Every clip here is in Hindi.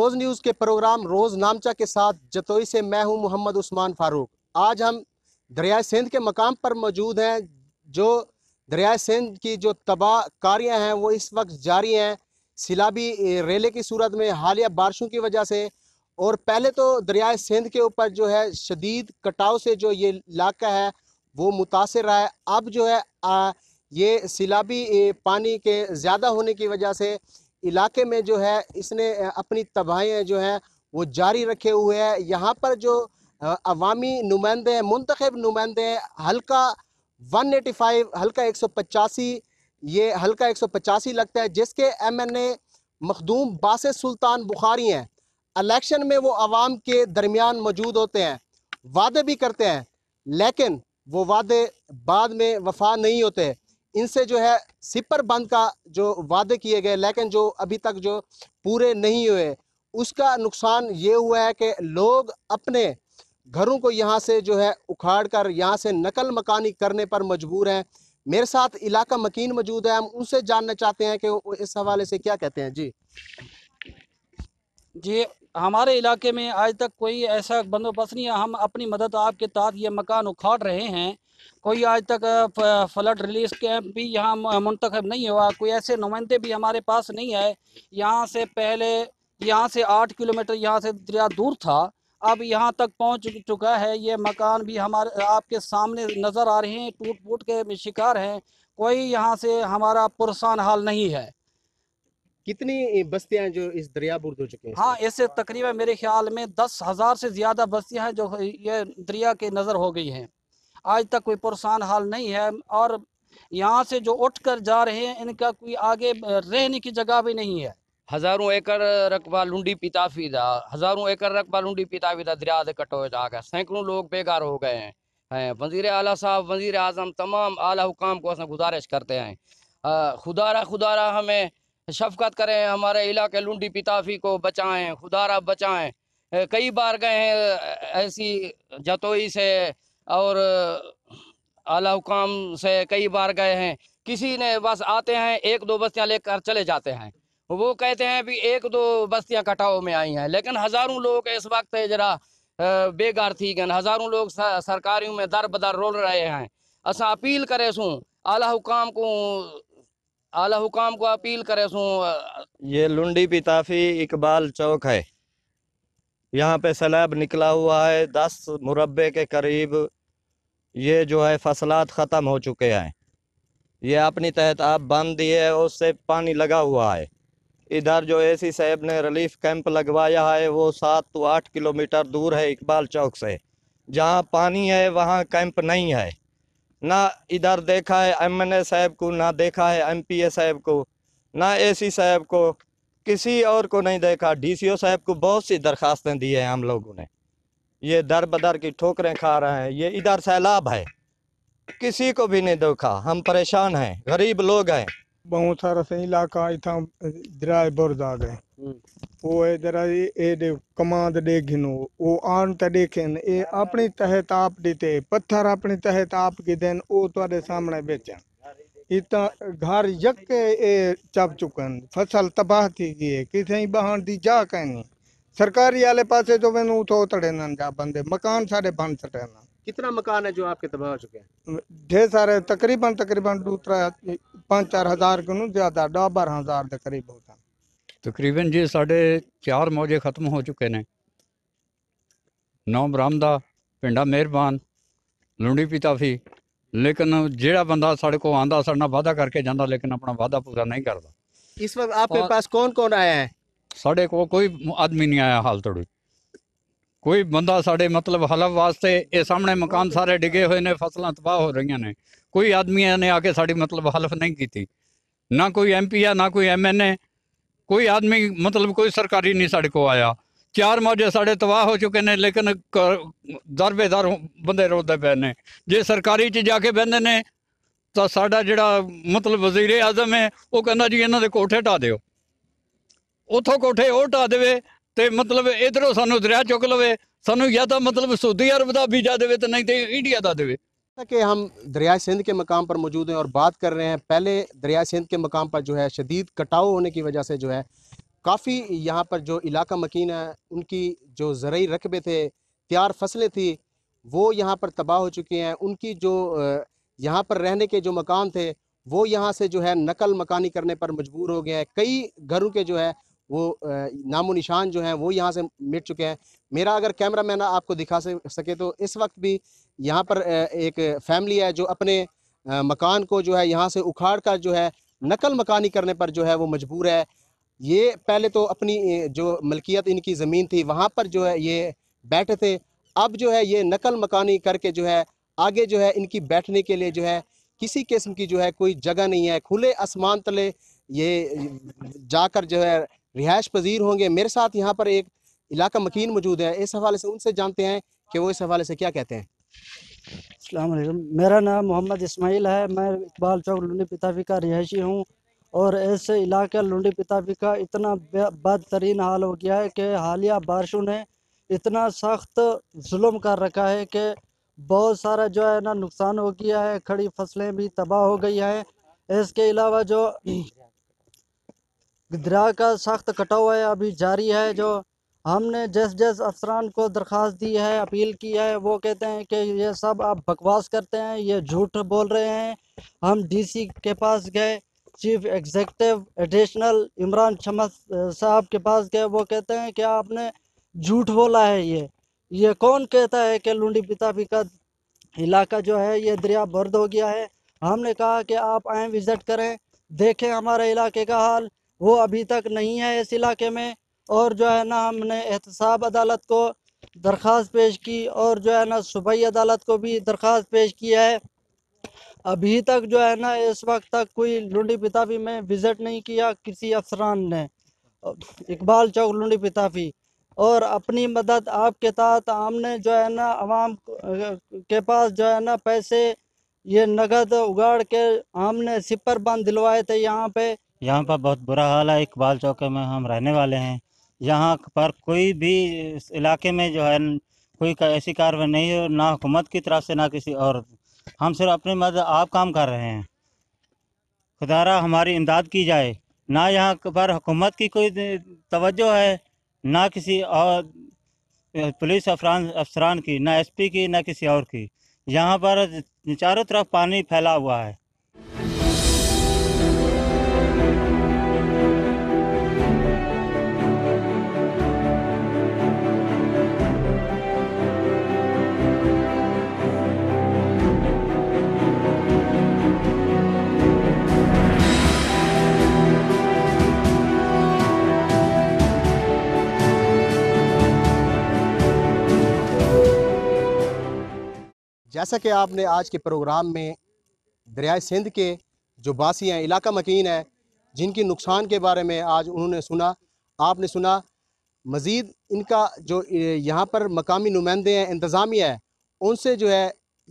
रोज़ न्यूज़ के प्रोग्राम रोज़ नामचा के साथ जतोई से मैं हूं मोहम्मद उस्मान फारूक आज हम दरियाए सिंध के मकाम पर मौजूद हैं जो दरियाए सिंध की जो तबाह कारियाँ हैं वो इस वक्त जारी हैं सिलाबी रेले की सूरत में हालिया बारिशों की वजह से और पहले तो दरियाए सिंध के ऊपर जो है शदीद कटाव से जो ये इलाका है वो मुतासर रहा है अब जो है आ, ये सिलाबी पानी के ज़्यादा होने की वजह से इलाके में जो है इसने अपनी तबाहियाँ जो है वो जारी रखे हुए हैं यहाँ पर जो अवामी नुमाइंदे हैं मंतखब नुमाइंदे हैं हल्का 185 हल्का एक सौ पचासी ये हल्का एक सौ पचासी लगता है जिसके एम एन ए मखदूम बास सुल्तान बुखारी हैं इलेक्शन में वो अवाम के दरमियान मौजूद होते हैं वादे भी करते हैं लेकिन वो वादे बाद में वफा नहीं होते इनसे जो है सिपर बंद का जो वादे किए गए लेकिन जो अभी तक जो पूरे नहीं हुए उसका नुकसान ये हुआ है कि लोग अपने घरों को यहाँ से जो है उखाड़ कर यहाँ से नकल मकानी करने पर मजबूर हैं मेरे साथ इलाका मकीन मौजूद है हम उनसे जानना चाहते हैं कि इस हवाले से क्या कहते हैं जी जी हमारे इलाके में आज तक कोई ऐसा बंदोबस्त नहीं है हम अपनी मदद आपके साथ ये मकान उखाड़ रहे हैं कोई आज तक फ्लड रिलीफ कैंप भी यहाँ मुंतखब नहीं हुआ कोई ऐसे नुमाइंदे भी हमारे पास नहीं आए यहाँ से पहले यहाँ से आठ किलोमीटर यहाँ से दरिया दूर था अब यहाँ तक पहुँच चुका है ये मकान भी हमारे आपके सामने नज़र आ रहे हैं टूट फूट के शिकार हैं कोई यहाँ से हमारा पुरसान हाल नहीं है कितनी बस्तियाँ जो इस दरिया बुर्द हो चुकी हैं हाँ इससे तकरीबन मेरे ख्याल में दस हज़ार से ज़्यादा बस्तियाँ हैं जो ये दरिया के नज़र हो गई हैं आज तक कोई परेशान हाल नहीं है और यहाँ से जो उठ कर जा रहे हैं इनका कोई आगे रहने की जगह भी नहीं है हज़ारों एकड़ रकबा लुंडी फीदा हज़ारों एकड़ रकबा लुंडी फीदा दरिया कटो जाकर सैकड़ों लोग बेकार हो गए हैं हैं वजीर अली साहब वजीर अजम तमाम आला हुकाम को ऐसा गुजारिश करते हैं खुदारा खुदारा हमें शफकत करें हमारे इलाके लुंडी पिताफी को बचाएं खुदारा बचाएं कई बार गए हैं ऐसी जतोई से और आला हुकाम से कई बार गए हैं किसी ने बस आते हैं एक दो बस्तियां लेकर चले जाते हैं वो कहते हैं भी एक दो बस्तियां कटाव में आई हैं लेकिन हज़ारों लोग इस वक्त जरा बेगार थी गन हज़ारों लोग सरकारियों में दर बदर रोल रहे हैं असा अपील करे सूँ आला हुकाम को आला हुकाम को अपील करे सूँ ये लुंडी पिताफी इकबाल चौक है यहाँ पे सैलैब निकला हुआ है दस मुरबे के करीब ये जो है फसलात ख़त्म हो चुके हैं ये अपनी तहत आप बंद दिए है उससे पानी लगा हुआ है इधर जो एसी साहब ने रिलीफ कैंप लगवाया है वो सात टू तो आठ किलोमीटर दूर है इकबाल चौक से जहाँ पानी है वहाँ कैंप नहीं है ना इधर देखा है एम एन ए साहब को ना देखा है एम पी ए साहब को ना ए सी साहब को किसी और को नहीं देखा डीसीओ साहब को बहुत सी दरखास्तें दी है हम लोगों ने ये दर बदर की ठोकरें खा रहे हैं ये इधर सैलाब है किसी को भी नहीं देखा हम परेशान हैं गरीब लोग हैं बहुत सारा से इलाका इतना जरा बुरद आ गए हम्म। वो है जरा ये दे कमांद वो आन तो देखेन ये अपनी तहत आप देते पत्थर अपनी तहत आप गिदेन देन वो थोड़े सामने बेचन ਇਤਾ ਘਰ ਯਕ ਚਾਪ ਚੁਕਨ ਫਸਲ ਤਬਾਹ ਥੀ ਗਈ ਹੈ ਕਿਥੇ ਬਹਾਣ ਦੀ ਜਾ ਕੈਨੀ ਸਰਕਾਰੀ ਵਾਲੇ ਪਾਸੇ ਤੋਂ ਮੈਨੂੰ ਥੋ ਤੜੇ ਨਾਂ ਜਾ ਬੰਦੇ ਮਕਾਨ ਸਾਡੇ ਬੰਦ ਛਟੇ ਨਾ ਕਿਤਨਾ ਮਕਾਨ ਹੈ ਜੋ ਆਪਕੇ ਤਬਾਹ ਹੋ ਚੁਕੇ ਢੇ ਸਾਰੇ ਤਕਰੀਬਨ ਤਕਰੀਬਨ 2-3 ਕੋ ਨੂੰ ਜ਼ਿਆਦਾ 12-12000 ਦੇ ਕਰੀਬ ਹੋਤਾ ਤਕਰੀਬਨ ਜੇ ਸਾਡੇ 4 ਮੌਜੇ ਖਤਮ ਹੋ ਚੁਕੇ ਨੇ ਨੌ ਬ੍ਰਾਮਦਾ ਪਿੰਡਾ ਮਿਹਰਬਾਨ ਲੁੰਡੀ ਪੀਤਾ ਫੀ ਲੇਕਿਨ ਜਿਹੜਾ ਬੰਦਾ ਸਾਡੇ ਕੋਲ ਆਂਦਾ ਸਾਡੇ ਨਾਲ ਵਾਅਦਾ ਕਰਕੇ ਜਾਂਦਾ ਲੇਕਿਨ ਆਪਣਾ ਵਾਅਦਾ ਪੂਰਾ ਨਹੀਂ ਕਰਦਾ ਇਸ वक्त ਆਪਕੇ ਪਾਸ ਕੌਣ ਕੌਣ ਆਇਆ ਹੈ ਸਾਡੇ ਕੋਲ ਕੋਈ ਆਦਮੀ ਨਹੀਂ ਆਇਆ ਹਾਲ ਤੜੂ ਕੋਈ ਬੰਦਾ ਸਾਡੇ ਮਤਲਬ ਹਲਵ ਵਾਸਤੇ ਇਹ ਸਾਹਮਣੇ ਮਕਾਨ ਸਾਰੇ ਡਿੱਗੇ ਹੋਏ ਨੇ ਫਸਲਾਂ ਤਬਾਹ ਹੋ ਰਹੀਆਂ ਨੇ ਕੋਈ ਆਦਮੀ ਨੇ ਆ ਕੇ ਸਾਡੀ ਮਤਲਬ ਹਲਫ ਨਹੀਂ ਕੀਤੀ ਨਾ ਕੋਈ ਐਮਪੀ ਆ ਨਾ ਕੋਈ ਐਮਐਨਏ ਕੋਈ ਆਦਮੀ ਮਤਲਬ ਕੋਈ ਸਰਕਾਰੀ ਨਹੀਂ ਸਾਡੇ ਕੋ ਆਇਆ ਚਾਰ ਮੌਜੇ ਸਾਡੇ ਤਬਾਹ ਹੋ ਚੁੱਕੇ ਨੇ ਲੇਕਿਨ ਦਰਬੇਦਾਰ ਬੰਦੇ ਰੋਦੇ ਪਏ ਨੇ ਜੇ ਸਰਕਾਰੀ 'ਚ ਜਾ ਕੇ ਬੰਦੇ ਨੇ ਤਾਂ ਸਾਡਾ ਜਿਹੜਾ ਮਤਲਬ ਵਜ਼ੀਰ ਆਜ਼ਮ ਹੈ ਉਹ ਕਹਿੰਦਾ ਜੀ ਇਹਨਾਂ ਦੇ ਕੋਠੇ ਢਾ ਦਿਓ ਉਥੋਂ ਕੋਠੇ ਉਹ ਢਾ ਦੇਵੇ ਤੇ ਮਤਲਬ ਇਧਰੋਂ ਸਾਨੂੰ ਦਰਿਆ ਚੁੱਕ ਲਵੇ ਸਾਨੂੰ ਜਾਂ ਤਾਂ ਮਤਲਬ ਸਾਊਦੀ ਅਰਬ ਦਾ ਵੀਜ਼ਾ ਦੇਵੇ ਤੇ ਨਹੀਂ ਤੇ ਇੰਡੀਆ ਦਾ ਦੇਵੇ ਕਿ ਹਮ ਦਰਿਆ ਸਿੰਧ ਕੇ ਮਕਾਮ ਪਰ ਮੌਜੂਦ ਹੈ ਔਰ ਬਾਤ ਕਰ ਰਹੇ ਹੈ ਪਹਿਲੇ ਦਰਿਆ ਸਿੰਧ ਕੇ ਮਕਾਮ ਪਰ ਜੋ ਹੈ شدید ਕਟਾਓ ਹੋਣੇ ਕੀ ਵਜ੍ਹਾ ਸੇ ਜੋ ਹੈ काफ़ी यहाँ पर जो इलाका मकीन है उनकी जो ज़रूरी रकबे थे तैयार फसलें थी वो यहाँ पर तबाह हो चुकी हैं उनकी जो यहाँ पर रहने के जो मकान थे वो यहाँ से जो है नकल मकानी करने पर मजबूर हो गए हैं कई घरों के जो है वो नामो निशान जो हैं वो यहाँ से मिट चुके हैं मेरा अगर कैमरा मैन आपको दिखा सके तो इस वक्त भी यहाँ पर एक फैमिली है जो अपने मकान को जो है यहाँ से उखाड़ कर जो है नकल मकानी करने पर जो है वो मजबूर है ये पहले तो अपनी जो मलकियत इनकी ज़मीन थी वहाँ पर जो है ये बैठे थे अब जो है ये नकल मकानी करके जो है आगे जो है इनकी बैठने के लिए जो है किसी किस्म की जो है कोई जगह नहीं है खुले आसमान तले ये जाकर जो है रिहाइश पजीर होंगे मेरे साथ यहाँ पर एक इलाका मकीन मौजूद है इस हवाले से उनसे जानते हैं कि वो इस हवाले से क्या कहते हैं अल्लाम मेरा नाम मोहम्मद इसमाइल है मैं इकबाल चौक लुली पिताफी का रिहायशी हूँ और ऐसे इलाका लुंडी पितापी का इतना बदतरीन हाल हो गया है कि हालिया बारिशों ने इतना सख्त जुल्म कर रखा है कि बहुत सारा जो है ना नुकसान हो गया है खड़ी फसलें भी तबाह हो गई हैं इसके अलावा जो दरा का सख्त कटाव है अभी जारी है जो हमने जैस जैस अफसरान को दरख्वास्त दी है अपील की है वो कहते हैं कि ये सब आप बकवास करते हैं ये झूठ बोल रहे हैं हम डीसी के पास गए chief executive additional Imran Shams साहब के पास गए वो कहते हैं कि आपने झूठ बोला है ये ये कौन कहता है कि लूडी भी का इलाका जो है ये दरिया बर्द हो गया है हमने कहा कि आप आए विज़िट करें देखें हमारे इलाके का हाल वो अभी तक नहीं है इस इलाके में और जो है ना हमने एहतसाब अदालत को दरख्वास्त पेश की और जो है ना सूबाई अदालत को भी दरख्वास्त पेश की है अभी तक जो है ना इस वक्त तक कोई लुंडी पिताफी में विजिट नहीं किया किसी अफसरान ने इकबाल चौक लुंडी पिताफी और अपनी मदद आपके तहत हमने जो है ना आवाम के पास जो है ना पैसे ये नगद उगाड़ के हमने सिपर बंद दिलवाए थे यहाँ पे यहाँ पर बहुत बुरा हाल है इकबाल चौके में हम रहने वाले हैं यहाँ पर कोई भी इलाके में जो है कोई ऐसी कार्रवाई नहीं हो ना हुकूमत की तरफ से ना किसी और हम सिर्फ अपने मदद आप काम कर रहे हैं खुदारा हमारी इमदाद की जाए ना यहाँ पर हुकूमत की कोई तवज्जो है ना किसी और पुलिस अफरान अफसरान की ना एसपी की ना किसी और की यहाँ पर चारों तरफ पानी फैला हुआ है जैसा कि आपने आज के प्रोग्राम में दरियाए सिंध के जो बासी हैं इलाका मकीन हैं जिनकी नुकसान के बारे में आज उन्होंने सुना आपने सुना मज़ीद इनका जो यहाँ पर मकामी नुमाइंदे हैं इंतज़ामिया है उनसे जो है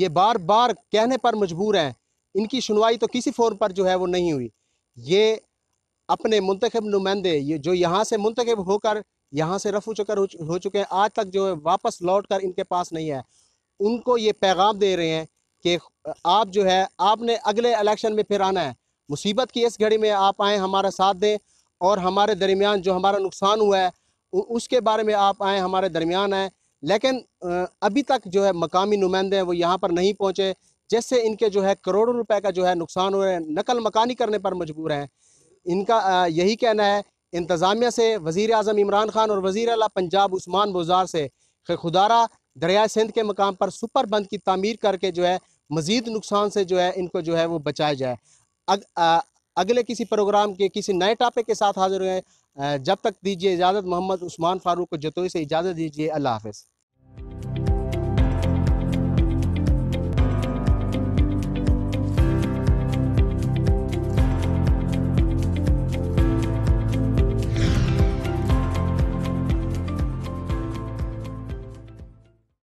ये बार बार कहने पर मजबूर हैं इनकी सुनवाई तो किसी फोन पर जो है वो नहीं हुई ये अपने मुंतखब नुमाइंदे ये जो यहाँ से मुंतखब होकर यहाँ से रफू चक्कर हो चुके हैं आज तक जो है वापस लौट कर इनके पास नहीं है उनको ये पैगाम दे रहे हैं कि आप जो है आपने अगले इलेक्शन में फिर आना है मुसीबत की इस घड़ी में आप आएँ हमारा साथ दें और हमारे दरमियान जो हमारा नुकसान हुआ है उसके बारे में आप आएँ हमारे दरमियान आएँ लेकिन अभी तक जो है मकामी नुमाइंदे हैं वो यहाँ पर नहीं पहुँचे जिससे इनके जो है करोड़ों रुपए का जो है नुकसान हो रहा है नकल मकानी करने पर मजबूर हैं इनका यही कहना है इंतज़ामिया से वज़ी अजम इमरान ख़ान और वज़ी अला पंजाब उस्मान बुजार से खुदारा दरिया सिंध के मकाम पर सुपर बंद की तमीर करके जो है मज़ीद नुकसान से जो है इनको जो है वो बचाया जाए अग, आ, अगले किसी प्रोग्राम के किसी नए टॉपिक के साथ हाजिर हुए जब तक दीजिए इजाज़त मोहम्मद उस्मान फारूक को जतोई से इजाज़त दीजिए अल्लाह हाफिज़